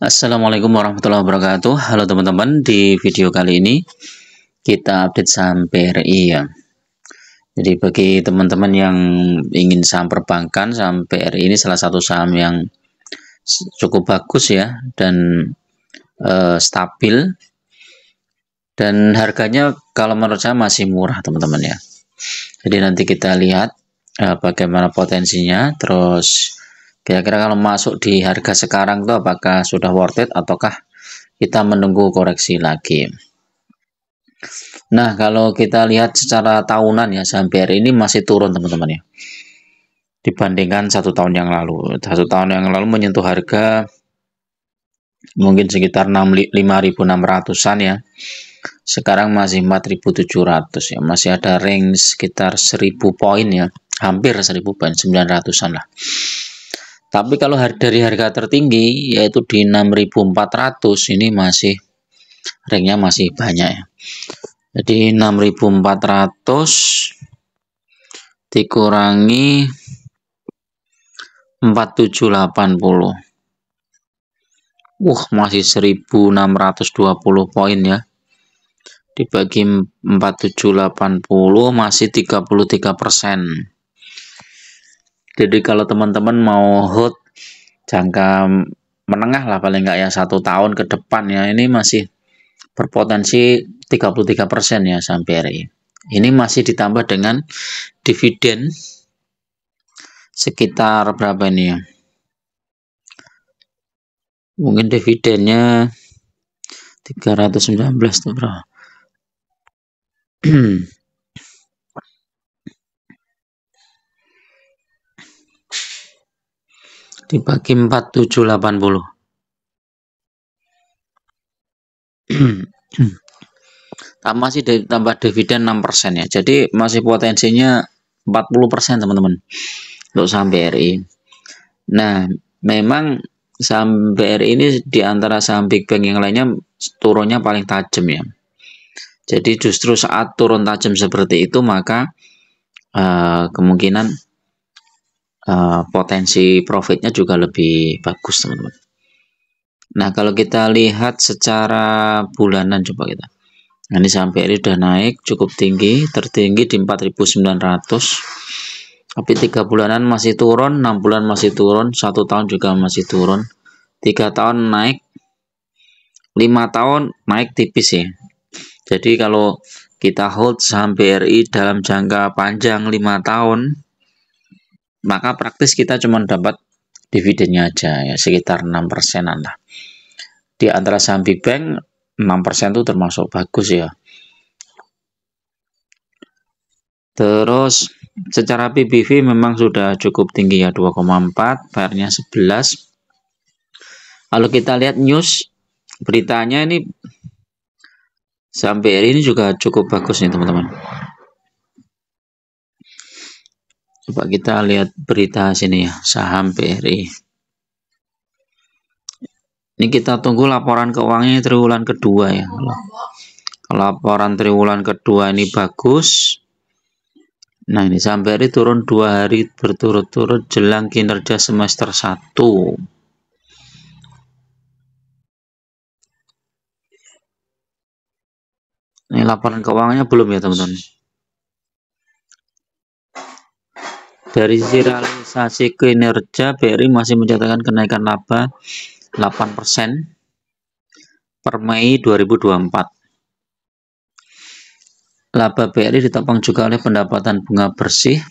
Assalamualaikum warahmatullahi wabarakatuh Halo teman-teman, di video kali ini kita update saham PRI ya Jadi bagi teman-teman yang ingin saham perbankan, saham PRI ini salah satu saham yang cukup bagus ya Dan e, stabil Dan harganya kalau menurut saya masih murah teman-teman ya Jadi nanti kita lihat e, bagaimana potensinya Terus Kira-kira kalau masuk di harga sekarang itu apakah sudah worth it ataukah kita menunggu koreksi lagi? Nah, kalau kita lihat secara tahunan ya sampai hari ini masih turun teman-teman ya. Dibandingkan satu tahun yang lalu. Satu tahun yang lalu menyentuh harga mungkin sekitar 5.600-an ya. Sekarang masih 4.700 ya. Masih ada range sekitar 1.000 poin ya. Hampir 1.000 poin, 900-an lah. Tapi kalau dari harga tertinggi yaitu di 6.400 ini masih ringnya masih banyak ya. Jadi 6.400 dikurangi 4780. Wah, masih 1620 poin ya. Dibagi 4780 masih 33 persen. Jadi kalau teman-teman mau hold jangka menengah lah paling nggak ya satu tahun ke depan ya ini masih berpotensi 33% ya sampai hari Ini masih ditambah dengan dividen sekitar berapa ini ya? Mungkin dividennya 319 tuh bro. Hmm. dibagi 4780 tak masih tambah dividen 6% ya jadi masih potensinya 40% teman-teman untuk saham BRI nah memang saham BRI ini diantara saham Big Bang yang lainnya turunnya paling tajam ya jadi justru saat turun tajam seperti itu maka uh, kemungkinan Eh, potensi profitnya juga lebih bagus teman-teman. Nah kalau kita lihat secara bulanan coba kita. Nah, ini sampai ini sudah naik cukup tinggi, tertinggi di 4.900. Tapi tiga bulanan masih turun, enam bulan masih turun, satu tahun juga masih turun. tiga tahun naik, lima tahun naik tipis ya. Jadi kalau kita hold saham BRI dalam jangka panjang lima tahun, maka praktis kita cuma dapat dividennya aja ya sekitar 6 persenan lah. Di antara saham Big bank 6 persen itu termasuk bagus ya. Terus secara PBV memang sudah cukup tinggi ya 2,4, PR-nya 11. Kalau kita lihat news beritanya ini sampai hari ini juga cukup bagus nih teman-teman. Coba kita lihat berita sini ya, saham BRI. Ini kita tunggu laporan keuangannya triwulan kedua ya. Laporan triwulan kedua ini bagus. Nah ini saham BRI turun dua hari berturut-turut jelang kinerja semester 1. Ini laporan keuangannya belum ya teman-teman. Dari sisi realisasi kinerja, BRI masih mencatatkan kenaikan laba 8% per Mei 2024. Laba BRI ditopang juga oleh pendapatan bunga bersih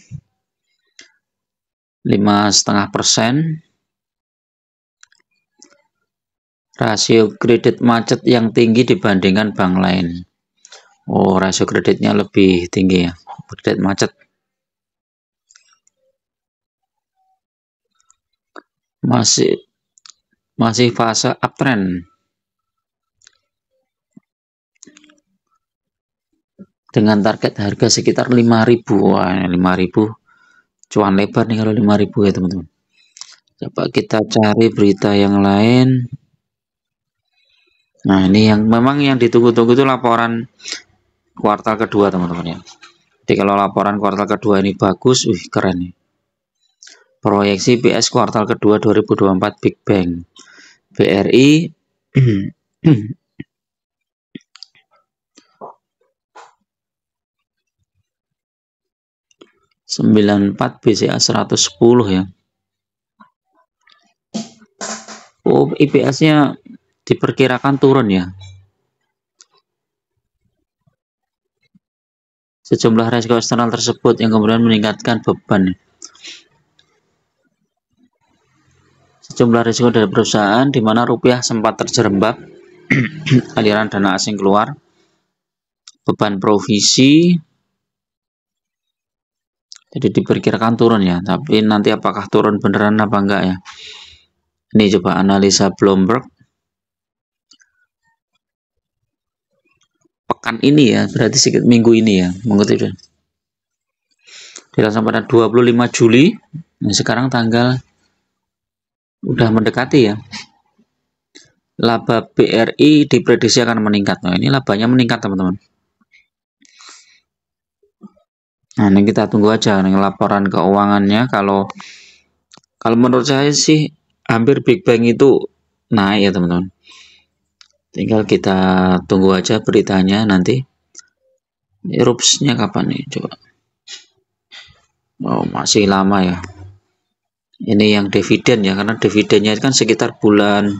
5,5%, rasio kredit macet yang tinggi dibandingkan bank lain. Oh, rasio kreditnya lebih tinggi ya, kredit macet. masih masih fase uptrend dengan target harga sekitar 5000 Wah, 5000 cuan lebar nih kalau 5000 ya teman-teman coba kita cari berita yang lain nah ini yang memang yang ditunggu-tunggu itu laporan kuartal kedua teman-teman ya jadi kalau laporan kuartal kedua ini bagus wih keren nih Proyeksi PS kuartal kedua 2024 Big Bang. BRI sembilan empat BCA seratus ya. Oh, IPS-nya diperkirakan turun ya. Sejumlah resiko eksternal tersebut yang kemudian meningkatkan beban sejumlah risiko dari perusahaan di mana rupiah sempat terjerembab aliran dana asing keluar, beban provisi jadi diperkirakan turun ya, tapi nanti apakah turun beneran apa enggak ya? Ini coba analisa Bloomberg. Pekan ini ya, berarti sedikit minggu ini ya, mengutip. Dilaksanakan pada 25 Juli. sekarang tanggal udah mendekati ya laba BRI diprediksi akan meningkat nah ini labanya meningkat teman-teman nah ini kita tunggu aja nih laporan keuangannya kalau kalau menurut saya sih hampir Big Bang itu naik ya teman-teman tinggal kita tunggu aja beritanya nanti erupsinya kapan nih coba Oh, masih lama ya ini yang dividen ya karena dividennya kan sekitar bulan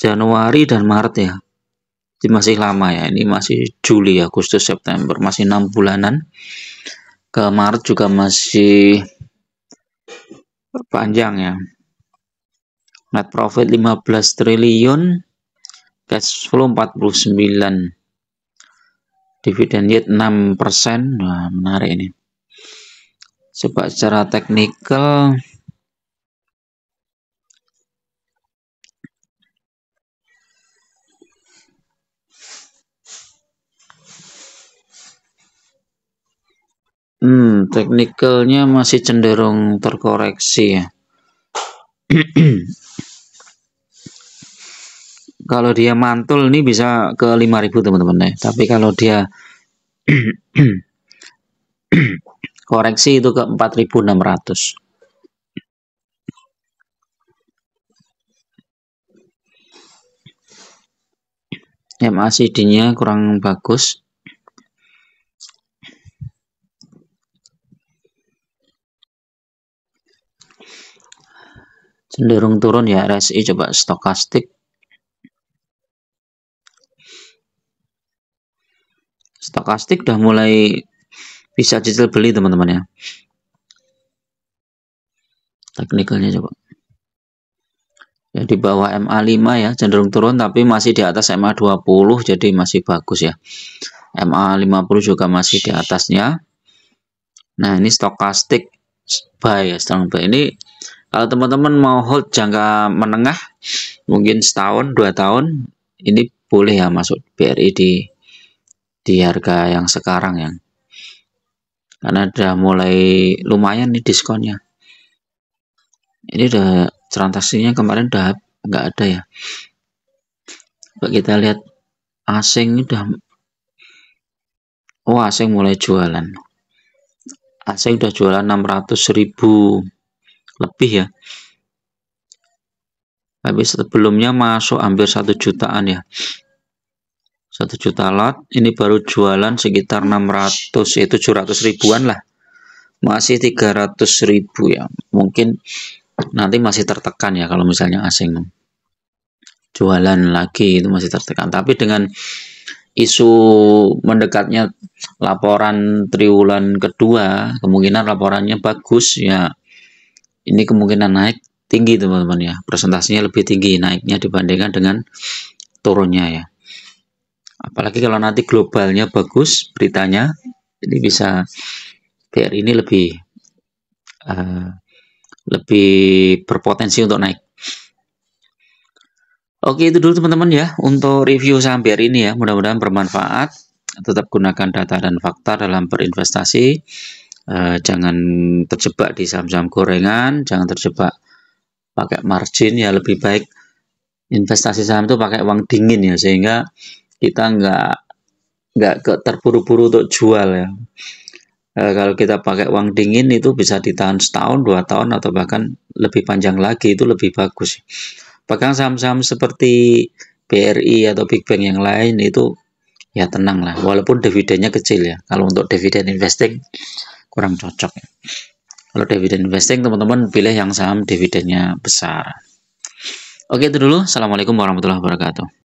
Januari dan Maret ya ini masih lama ya ini masih Juli Agustus September masih enam bulanan ke Maret juga masih panjang ya net profit 15 triliun cash flow 49 dividen yield 6% nah menarik ini coba secara teknikal Hmm, teknikalnya masih cenderung terkoreksi ya. kalau dia mantul ini bisa ke 5000 teman-teman ya. Tapi kalau dia koreksi itu ke 4600 MACD-nya kurang bagus cenderung turun ya RSI coba stokastik stokastik udah mulai bisa cicil beli teman-teman ya teknikalnya coba ya di bawah MA5 ya cenderung turun tapi masih di atas MA20 jadi masih bagus ya MA50 juga masih di atasnya nah ini stokastik buy ya strong buy ini kalau teman-teman mau hold jangka menengah mungkin setahun dua tahun ini boleh ya masuk BRI di di harga yang sekarang yang karena udah mulai lumayan nih diskonnya ini udah transaksinya kemarin udah nggak ada ya Coba kita lihat asing udah oh asing mulai jualan asing udah jualan 600 ribu lebih ya tapi sebelumnya masuk hampir satu jutaan ya 1 juta lot ini baru jualan sekitar 600 ya 700 ribuan lah masih 300 ribu ya mungkin nanti masih tertekan ya kalau misalnya asing jualan lagi itu masih tertekan tapi dengan isu mendekatnya laporan triwulan kedua kemungkinan laporannya bagus ya ini kemungkinan naik tinggi teman-teman ya presentasinya lebih tinggi naiknya dibandingkan dengan turunnya ya apalagi kalau nanti globalnya bagus beritanya jadi bisa PR ini lebih uh, lebih berpotensi untuk naik Oke itu dulu teman-teman ya untuk review saham PR ini ya mudah-mudahan bermanfaat tetap gunakan data dan fakta dalam berinvestasi uh, jangan terjebak di saham-saham gorengan jangan terjebak pakai margin ya lebih baik investasi saham itu pakai uang dingin ya sehingga kita nggak nggak ke terburu-buru untuk jual ya e, kalau kita pakai uang dingin itu bisa ditahan setahun dua tahun atau bahkan lebih panjang lagi itu lebih bagus pegang saham-saham seperti BRI atau Big Bang yang lain itu ya tenang lah walaupun dividennya kecil ya kalau untuk dividen investing kurang cocok ya. kalau dividen investing teman-teman pilih yang saham dividennya besar oke itu dulu assalamualaikum warahmatullahi wabarakatuh